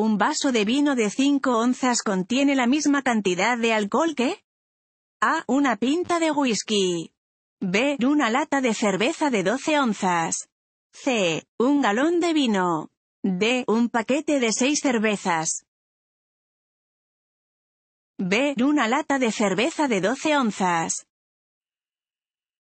Un vaso de vino de 5 onzas contiene la misma cantidad de alcohol que A. Una pinta de whisky. B. Una lata de cerveza de 12 onzas. C. Un galón de vino. D. Un paquete de 6 cervezas. B. Una lata de cerveza de 12 onzas.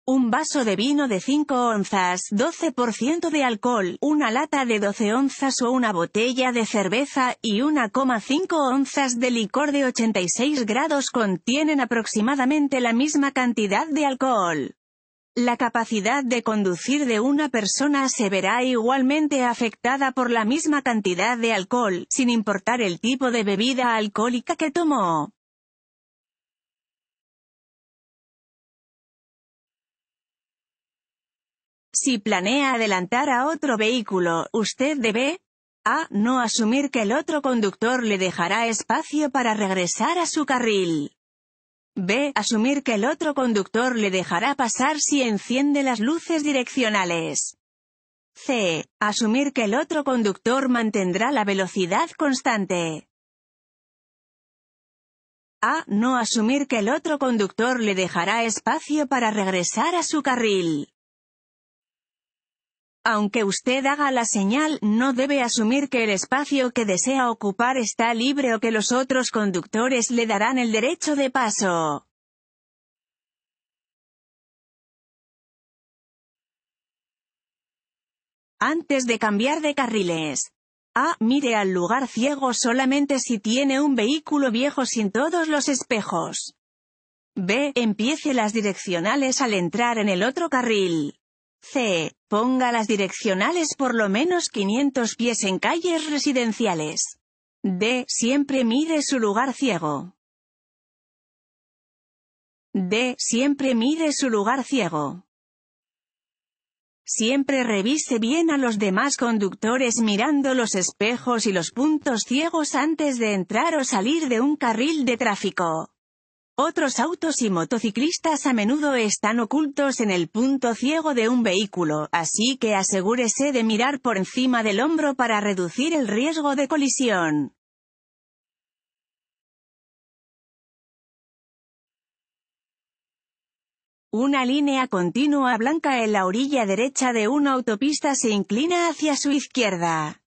Un vaso de vino de 5 onzas, 12% de alcohol, una lata de 12 onzas o una botella de cerveza, y 1,5 onzas de licor de 86 grados contienen aproximadamente la misma cantidad de alcohol. La capacidad de conducir de una persona se verá igualmente afectada por la misma cantidad de alcohol, sin importar el tipo de bebida alcohólica que tomó. Si planea adelantar a otro vehículo, usted debe a. No asumir que el otro conductor le dejará espacio para regresar a su carril. B. Asumir que el otro conductor le dejará pasar si enciende las luces direccionales. C. Asumir que el otro conductor mantendrá la velocidad constante. A. No asumir que el otro conductor le dejará espacio para regresar a su carril. Aunque usted haga la señal, no debe asumir que el espacio que desea ocupar está libre o que los otros conductores le darán el derecho de paso. Antes de cambiar de carriles. A. Ah, mire al lugar ciego solamente si tiene un vehículo viejo sin todos los espejos. B. Empiece las direccionales al entrar en el otro carril. C. Ponga las direccionales por lo menos 500 pies en calles residenciales. D. Siempre mire su lugar ciego. D. Siempre mire su lugar ciego. Siempre revise bien a los demás conductores mirando los espejos y los puntos ciegos antes de entrar o salir de un carril de tráfico. Otros autos y motociclistas a menudo están ocultos en el punto ciego de un vehículo, así que asegúrese de mirar por encima del hombro para reducir el riesgo de colisión. Una línea continua blanca en la orilla derecha de una autopista se inclina hacia su izquierda.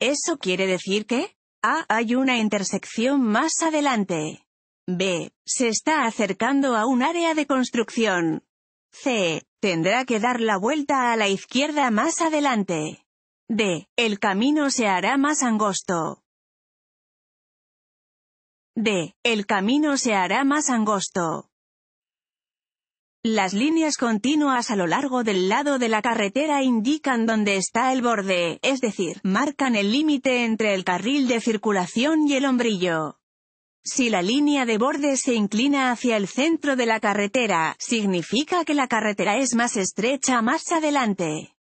Eso quiere decir que, ah, hay una intersección más adelante. B. Se está acercando a un área de construcción. C. Tendrá que dar la vuelta a la izquierda más adelante. D. El camino se hará más angosto. D. El camino se hará más angosto. Las líneas continuas a lo largo del lado de la carretera indican dónde está el borde, es decir, marcan el límite entre el carril de circulación y el hombrillo. Si la línea de borde se inclina hacia el centro de la carretera, significa que la carretera es más estrecha más adelante.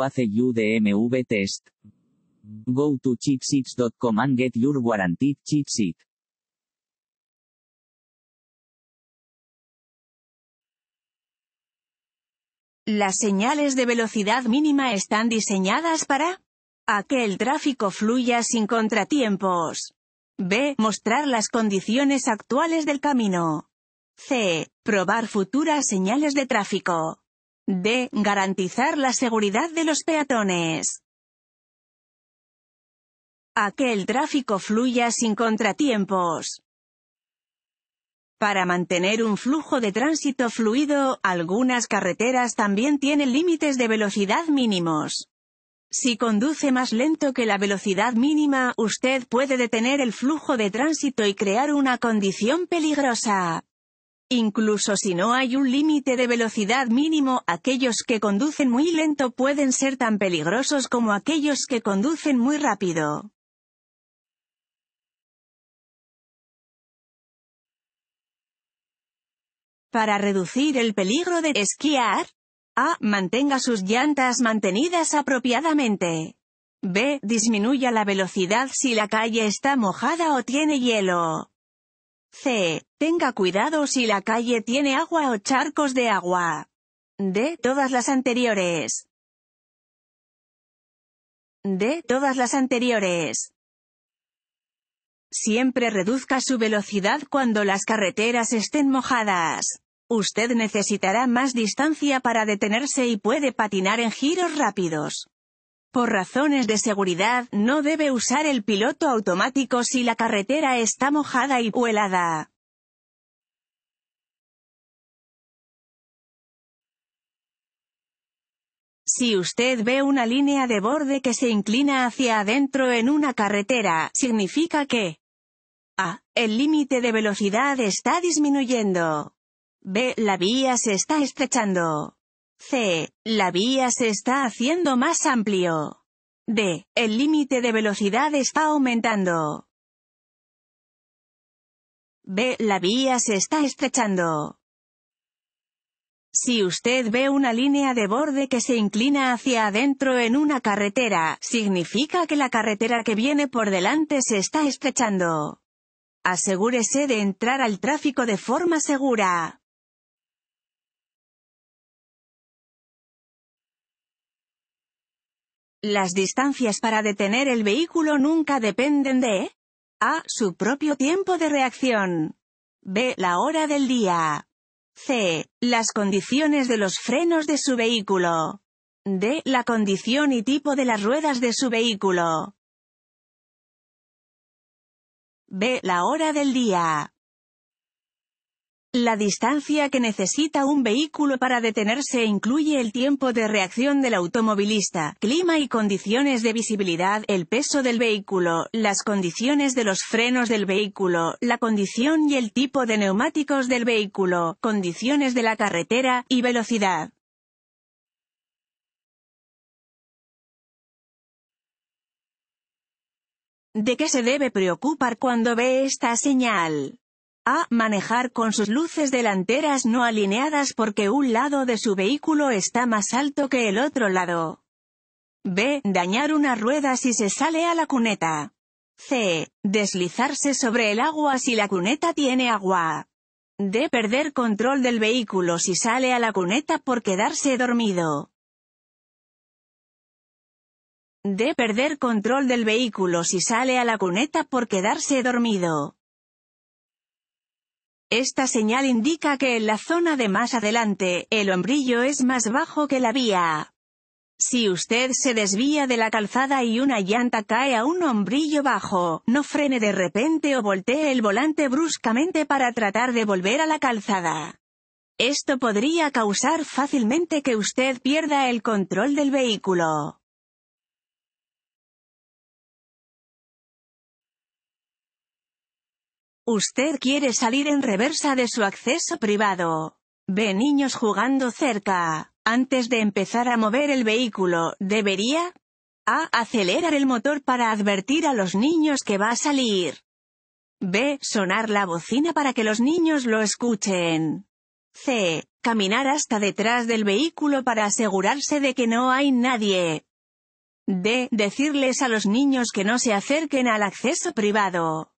hace test. Go to and get your guaranteed Las señales de velocidad mínima están diseñadas para a que el tráfico fluya sin contratiempos. B. Mostrar las condiciones actuales del camino. C. Probar futuras señales de tráfico. D. Garantizar la seguridad de los peatones. A que el tráfico fluya sin contratiempos. Para mantener un flujo de tránsito fluido, algunas carreteras también tienen límites de velocidad mínimos. Si conduce más lento que la velocidad mínima, usted puede detener el flujo de tránsito y crear una condición peligrosa. Incluso si no hay un límite de velocidad mínimo, aquellos que conducen muy lento pueden ser tan peligrosos como aquellos que conducen muy rápido. Para reducir el peligro de esquiar. A. Mantenga sus llantas mantenidas apropiadamente. B. Disminuya la velocidad si la calle está mojada o tiene hielo. C. Tenga cuidado si la calle tiene agua o charcos de agua. D. Todas las anteriores. D. Todas las anteriores. Siempre reduzca su velocidad cuando las carreteras estén mojadas. Usted necesitará más distancia para detenerse y puede patinar en giros rápidos. Por razones de seguridad, no debe usar el piloto automático si la carretera está mojada y vuelada. Si usted ve una línea de borde que se inclina hacia adentro en una carretera, significa que a. El límite de velocidad está disminuyendo. B. La vía se está estrechando. C. La vía se está haciendo más amplio. D. El límite de velocidad está aumentando. B. La vía se está estrechando. Si usted ve una línea de borde que se inclina hacia adentro en una carretera, significa que la carretera que viene por delante se está estrechando. Asegúrese de entrar al tráfico de forma segura. Las distancias para detener el vehículo nunca dependen de A. Su propio tiempo de reacción. B. La hora del día. C. Las condiciones de los frenos de su vehículo. D. La condición y tipo de las ruedas de su vehículo. B. La hora del día. La distancia que necesita un vehículo para detenerse incluye el tiempo de reacción del automovilista, clima y condiciones de visibilidad, el peso del vehículo, las condiciones de los frenos del vehículo, la condición y el tipo de neumáticos del vehículo, condiciones de la carretera, y velocidad. ¿De qué se debe preocupar cuando ve esta señal? a manejar con sus luces delanteras no alineadas porque un lado de su vehículo está más alto que el otro lado. B. Dañar una rueda si se sale a la cuneta. C. Deslizarse sobre el agua si la cuneta tiene agua. D. Perder control del vehículo si sale a la cuneta por quedarse dormido. D. Perder control del vehículo si sale a la cuneta por quedarse dormido. Esta señal indica que en la zona de más adelante, el hombrillo es más bajo que la vía. Si usted se desvía de la calzada y una llanta cae a un hombrillo bajo, no frene de repente o voltee el volante bruscamente para tratar de volver a la calzada. Esto podría causar fácilmente que usted pierda el control del vehículo. Usted quiere salir en reversa de su acceso privado. Ve niños jugando cerca. Antes de empezar a mover el vehículo, debería a. Acelerar el motor para advertir a los niños que va a salir. B. Sonar la bocina para que los niños lo escuchen. C. Caminar hasta detrás del vehículo para asegurarse de que no hay nadie. D. Decirles a los niños que no se acerquen al acceso privado.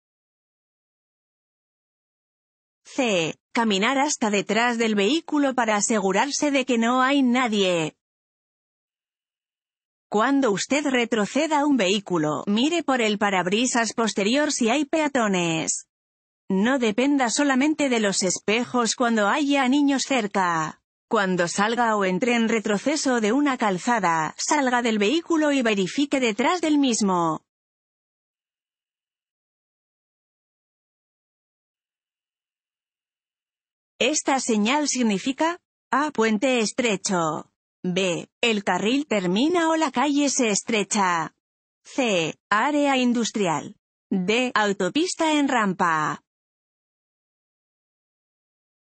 C. Caminar hasta detrás del vehículo para asegurarse de que no hay nadie. Cuando usted retroceda un vehículo, mire por el parabrisas posterior si hay peatones. No dependa solamente de los espejos cuando haya niños cerca. Cuando salga o entre en retroceso de una calzada, salga del vehículo y verifique detrás del mismo. Esta señal significa A. Puente estrecho. B. El carril termina o la calle se estrecha. C. Área industrial. D. Autopista en rampa.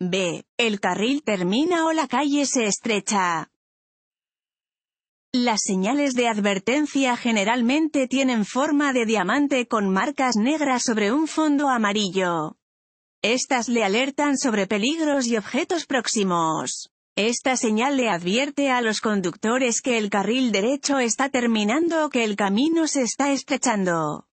B. El carril termina o la calle se estrecha. Las señales de advertencia generalmente tienen forma de diamante con marcas negras sobre un fondo amarillo. Estas le alertan sobre peligros y objetos próximos. Esta señal le advierte a los conductores que el carril derecho está terminando o que el camino se está estrechando.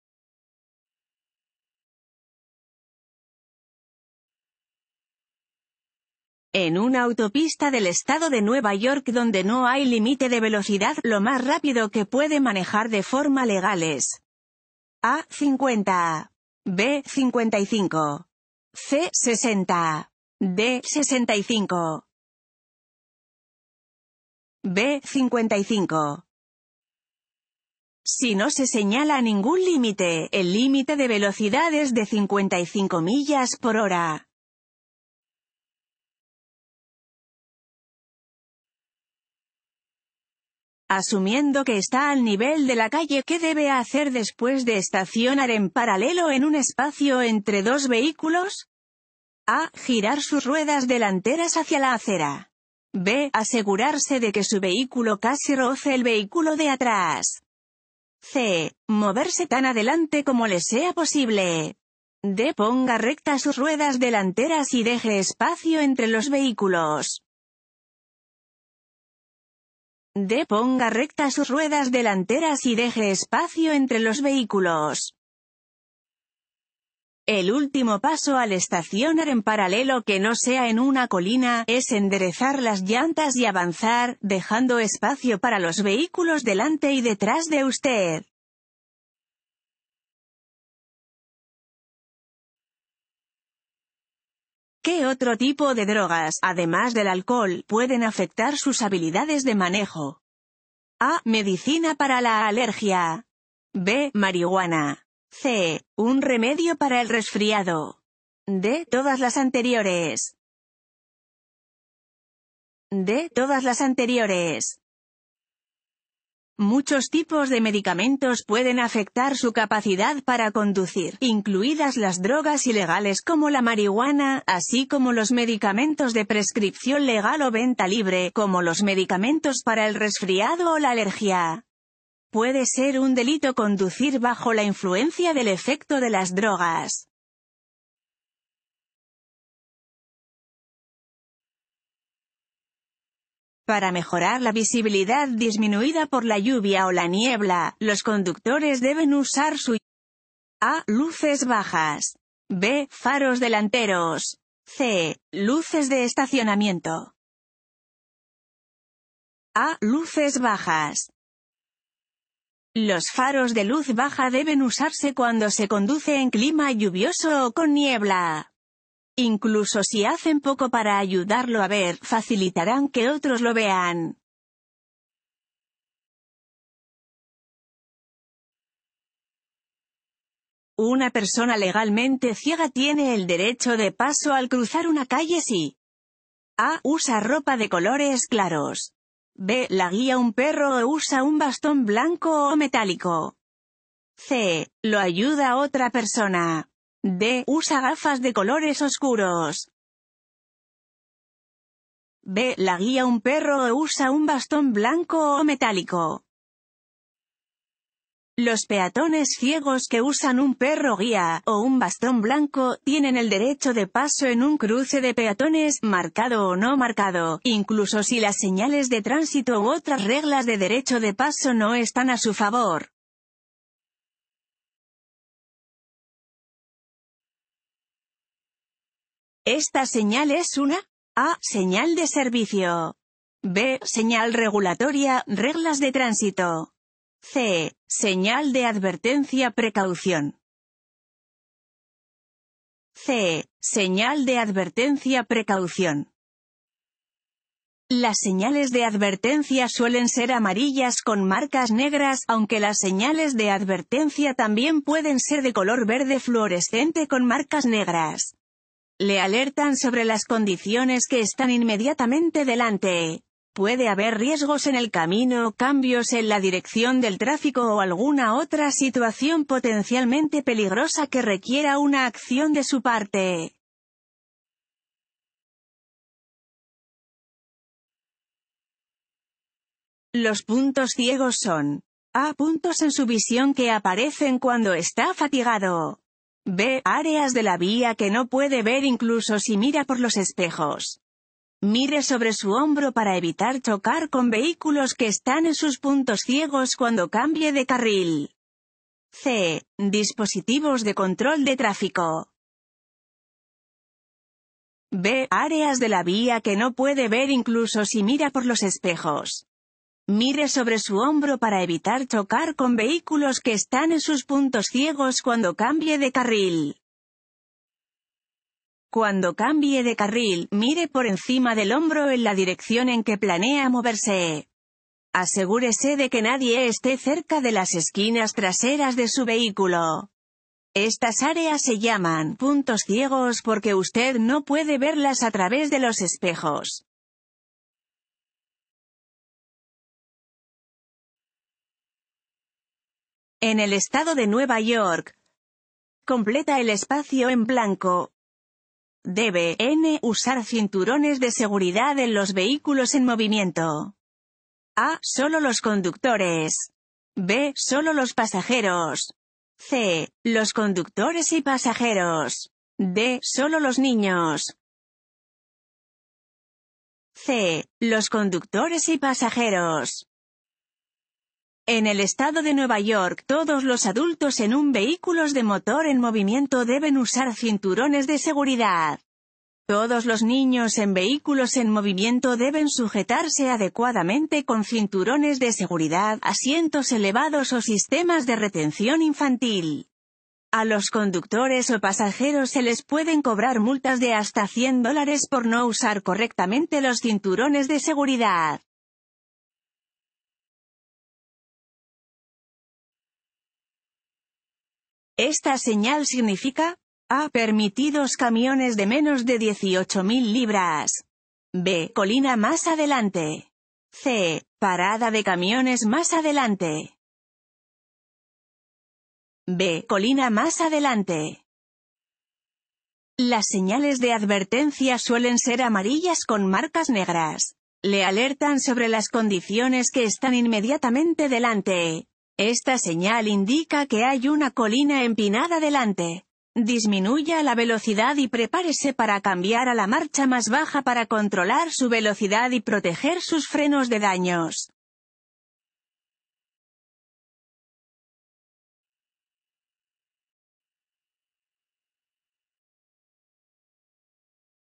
En una autopista del estado de Nueva York donde no hay límite de velocidad, lo más rápido que puede manejar de forma legal es A50, B55. C60. D65. B55. Si no se señala ningún límite, el límite de velocidad es de 55 millas por hora. Asumiendo que está al nivel de la calle, ¿qué debe hacer después de estacionar en paralelo en un espacio entre dos vehículos? A. Girar sus ruedas delanteras hacia la acera. B. Asegurarse de que su vehículo casi roce el vehículo de atrás. C. Moverse tan adelante como le sea posible. D. Ponga recta sus ruedas delanteras y deje espacio entre los vehículos. D. Ponga recta sus ruedas delanteras y deje espacio entre los vehículos. El último paso al estacionar en paralelo que no sea en una colina, es enderezar las llantas y avanzar, dejando espacio para los vehículos delante y detrás de usted. ¿Qué otro tipo de drogas, además del alcohol, pueden afectar sus habilidades de manejo? A. Medicina para la alergia. B. Marihuana. C. Un remedio para el resfriado. D. Todas las anteriores. D. Todas las anteriores. Muchos tipos de medicamentos pueden afectar su capacidad para conducir, incluidas las drogas ilegales como la marihuana, así como los medicamentos de prescripción legal o venta libre, como los medicamentos para el resfriado o la alergia. Puede ser un delito conducir bajo la influencia del efecto de las drogas. Para mejorar la visibilidad disminuida por la lluvia o la niebla, los conductores deben usar su A. Luces bajas. B. Faros delanteros. C. Luces de estacionamiento. A. Luces bajas. Los faros de luz baja deben usarse cuando se conduce en clima lluvioso o con niebla. Incluso si hacen poco para ayudarlo a ver, facilitarán que otros lo vean. Una persona legalmente ciega tiene el derecho de paso al cruzar una calle si A. Usa ropa de colores claros. B. La guía un perro o usa un bastón blanco o metálico. C. Lo ayuda otra persona. D. Usa gafas de colores oscuros. B. La guía un perro o usa un bastón blanco o metálico. Los peatones ciegos que usan un perro guía, o un bastón blanco, tienen el derecho de paso en un cruce de peatones, marcado o no marcado, incluso si las señales de tránsito u otras reglas de derecho de paso no están a su favor. Esta señal es una A. Señal de servicio. B. Señal regulatoria, reglas de tránsito. C. Señal de advertencia, precaución. C. Señal de advertencia, precaución. Las señales de advertencia suelen ser amarillas con marcas negras, aunque las señales de advertencia también pueden ser de color verde fluorescente con marcas negras le alertan sobre las condiciones que están inmediatamente delante. Puede haber riesgos en el camino, cambios en la dirección del tráfico o alguna otra situación potencialmente peligrosa que requiera una acción de su parte. Los puntos ciegos son A. Puntos en su visión que aparecen cuando está fatigado. B. Áreas de la vía que no puede ver incluso si mira por los espejos. Mire sobre su hombro para evitar chocar con vehículos que están en sus puntos ciegos cuando cambie de carril. C. Dispositivos de control de tráfico. B. Áreas de la vía que no puede ver incluso si mira por los espejos. Mire sobre su hombro para evitar chocar con vehículos que están en sus puntos ciegos cuando cambie de carril. Cuando cambie de carril, mire por encima del hombro en la dirección en que planea moverse. Asegúrese de que nadie esté cerca de las esquinas traseras de su vehículo. Estas áreas se llaman puntos ciegos porque usted no puede verlas a través de los espejos. en el estado de Nueva York. Completa el espacio en blanco. Debe, N. Usar cinturones de seguridad en los vehículos en movimiento. A. Solo los conductores. B. Solo los pasajeros. C. Los conductores y pasajeros. D. Solo los niños. C. Los conductores y pasajeros. En el estado de Nueva York, todos los adultos en un vehículo de motor en movimiento deben usar cinturones de seguridad. Todos los niños en vehículos en movimiento deben sujetarse adecuadamente con cinturones de seguridad, asientos elevados o sistemas de retención infantil. A los conductores o pasajeros se les pueden cobrar multas de hasta 100 dólares por no usar correctamente los cinturones de seguridad. Esta señal significa A. Permitidos camiones de menos de 18.000 libras. B. Colina más adelante. C. Parada de camiones más adelante. B. Colina más adelante. Las señales de advertencia suelen ser amarillas con marcas negras. Le alertan sobre las condiciones que están inmediatamente delante. Esta señal indica que hay una colina empinada delante. Disminuya la velocidad y prepárese para cambiar a la marcha más baja para controlar su velocidad y proteger sus frenos de daños.